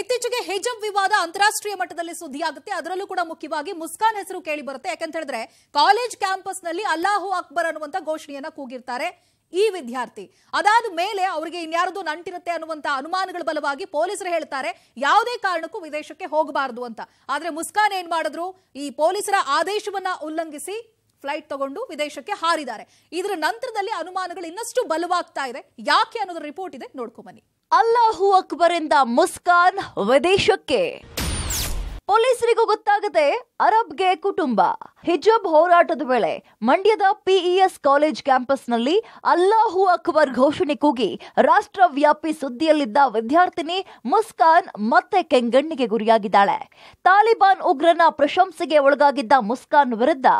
ಇತ್ತೀಚೆಗೆ ಹಿಜಬ್ ವಿವಾದ ಅಂತಾರಾಷ್ಟ್ರೀಯ ಮಟ್ಟದಲ್ಲಿ ಸುದ್ದಿಯಾಗುತ್ತೆ ಅದರಲ್ಲೂ ಕೂಡ ಮುಖ್ಯವಾಗಿ ಮುಸ್ಕಾನ್ ಹೆಸರು ಕೇಳಿ ಬರುತ್ತೆ ಯಾಕಂತ ಹೇಳಿದ್ರೆ ಕಾಲೇಜ್ ಕ್ಯಾಂಪಸ್ ನಲ್ಲಿ ಅಲ್ಲಾಹು ಅಕ್ಬರ್ ಅನ್ನುವಂತ ಘೋಷಣೆಯನ್ನ ಕೂಗಿರ್ತಾರೆ ಈ ವಿದ್ಯಾರ್ಥಿ ಅದಾದ ಮೇಲೆ ಅವರಿಗೆ ಇನ್ಯಾರದು ನಂಟಿರುತ್ತೆ ಅನ್ನುವಂತ ಅನುಮಾನಗಳ ಬಲವಾಗಿ ಪೊಲೀಸರು ಹೇಳ್ತಾರೆ ಯಾವುದೇ ಕಾರಣಕ್ಕೂ ವಿದೇಶಕ್ಕೆ ಹೋಗಬಾರದು ಅಂತ ಆದ್ರೆ ಮುಸ್ಕಾನ್ ಏನ್ ಮಾಡಿದ್ರು ಈ ಪೊಲೀಸರ ಆದೇಶವನ್ನ ಉಲ್ಲಂಘಿಸಿ ಫ್ಲೈಟ್ ತಗೊಂಡು ವಿದೇಶಕ್ಕೆ ಹಾರಿದ್ದಾರೆ ಇದರ ನಂತರದಲ್ಲಿ ಅನುಮಾನಗಳು ಇನ್ನಷ್ಟು ಬಲವಾಗ್ತಾ ಇದೆ ಯಾಕೆ ಅನ್ನೋದ್ರ ರಿಪೋರ್ಟ್ ಇದೆ ನೋಡ್ಕೊಂಬನ್ನಿ ಅಲ್ಲಾಹು ಅಕ್ಬರ್ ಇಂದ ಮುಸ್ಕಾನ್ ವಿದೇಶಕ್ಕೆ ಪೊಲೀಸರಿಗೂ ಗೊತ್ತಾಗದೆ ಅರಬ್ಗೆ ಕುಟುಂಬ ಹಿಜಬ್ ಹೋರಾಟದ ವೇಳೆ ಮಂಡ್ಯದ ಪಿಇಎಸ್ ಕಾಲೇಜ್ ಕ್ಯಾಂಪಸ್ನಲ್ಲಿ ಅಲ್ಲಾಹು ಅಕ್ಬರ್ ಘೋಷಣೆ ಕೂಗಿ ರಾಷ್ಟ್ರವ್ಯಾಪಿ ಸುದ್ದಿಯಲ್ಲಿದ್ದ ವಿದ್ಯಾರ್ಥಿನಿ ಮುಸ್ಕಾನ್ ಮತ್ತೆ ಕೆಂಗಣ್ಣಿಗೆ ಗುರಿಯಾಗಿದ್ದಾಳೆ ತಾಲಿಬಾನ್ ಉಗ್ರನ ಪ್ರಶಂಸೆಗೆ ಒಳಗಾಗಿದ್ದ ಮುಸ್ಕಾನ್ ವಿರುದ್ಧ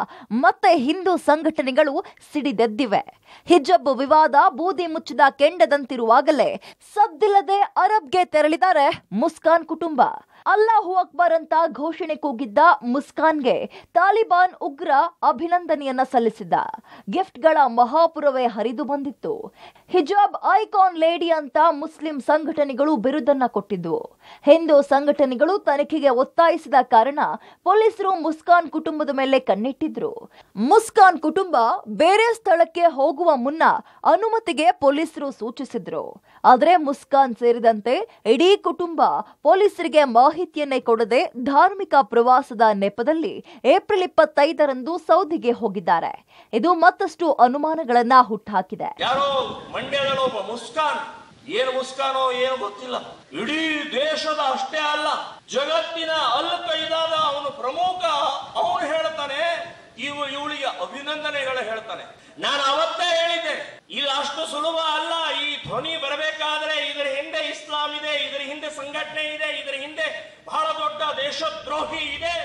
ಮತ್ತೆ ಹಿಂದೂ ಸಂಘಟನೆಗಳು ಸಿಡಿದೆದ್ದಿವೆ ಹಿಜಬ್ ವಿವಾದ ಬೂದಿ ಮುಚ್ಚಿದ ಕೆಂಡದಂತಿರುವಾಗಲೇ ಸದ್ದಿಲ್ಲದೆ ಅರಬ್ಗೆ ತೆರಳಿದ್ದಾರೆ ಮುಸ್ಕಾನ್ ಕುಟುಂಬ ಅಲ್ಲಾಹು ಅಕ್ಬರ್ ಅಂತ ಘೋಷಣೆ ಕೂಗಿದ್ದ ಮುಸ್ಕಾನ್ಗೆ ತಾಲಿಬಾನ್ ಉಗ್ರ ಅಭಿನಂದನೆಯನ್ನ ಸಲ್ಲಿಸಿದ್ದ ಗಿಫ್ಟ್ಗಳ ಮಹಾಪುರವೇ ಹರಿದು ಬಂದಿತ್ತು ಹಿಜಾಬ್ ಐಕಾನ್ ಲೇಡಿ ಅಂತ ಮುಸ್ಲಿಂ ಸಂಘಟನೆಗಳು ಬಿರುದನ್ನ ಕೊಟ್ಟಿದ್ವು ಹಿಂದೂ ಸಂಘಟನೆಗಳು ತನಿಖೆಗೆ ಒತ್ತಾಯಿಸಿದ ಕಾರಣ ಪೊಲೀಸರು ಮುಸ್ಕಾನ್ ಕುಟುಂಬದ ಮೇಲೆ ಕಣ್ಣಿಟ್ಟಿದ್ರು ಮುಸ್ಕಾನ್ ಕುಟುಂಬ ಬೇರೆ ಸ್ಥಳಕ್ಕೆ ಹೋಗುವ ಮುನ್ನ ಅನುಮತಿಗೆ ಪೊಲೀಸರು ಸೂಚಿಸಿದ್ರು ಆದರೆ ಮುಸ್ಕಾನ್ ಸೇರಿದಂತೆ ಇಡೀ ಕುಟುಂಬ ಪೊಲೀಸರಿಗೆ ಮಾಹಿತಿ ಮಾಹಿತಿಯನ್ನೇ ಕೊಡದೆ ಧಾರ್ಮಿಕ ಪ್ರವಾಸದ ನೆಪದಲ್ಲಿ ಏಪ್ರಿಲ್ ಇಪ್ಪತ್ತೈದರಂದು ಸೌದಿಗೆ ಹೋಗಿದ್ದಾರೆ ಇದು ಮತ್ತಷ್ಟು ಅನುಮಾನಗಳನ್ನ ಹುಟ್ಟಾಕಿದೆ ಏನು ಮುಸ್ಕಾನೋ ಏನು ಗೊತ್ತಿಲ್ಲ ಇಡೀ ದೇಶದ ಅಷ್ಟೇ ಅಲ್ಲ ಜಗತ್ತಿನ ಅಲ್ ಕೈದಾದ ಅವನು ಪ್ರಮುಖ ಅವನು ಹೇಳ್ತಾನೆ ಇವು ಇವಳಿಗೆ ಅಭಿನಂದನೆಗಳು ಹೇಳ್ತಾನೆ ನಾನು ಅವತ್ತೇ ಹೇಳಿದ್ದೆ ಇಲ್ಲ ಅಷ್ಟು ಸುಲಭ ಅಲ್ಲ ಈ ಧ್ವನಿ ಬರಬೇಕಾದ್ರೆ ಹಿಂದೆ ಇಸ್ಲಾಂ ಇದೆ ಇದರ ಹಿಂದೆ ಸಂಘಟನೆ ಇದೆ ಇದರ ಹಿಂದೆ ಬಹಳ ದೊಡ್ಡ ದೇಶದ್ರೋಹಿ ಇದೆ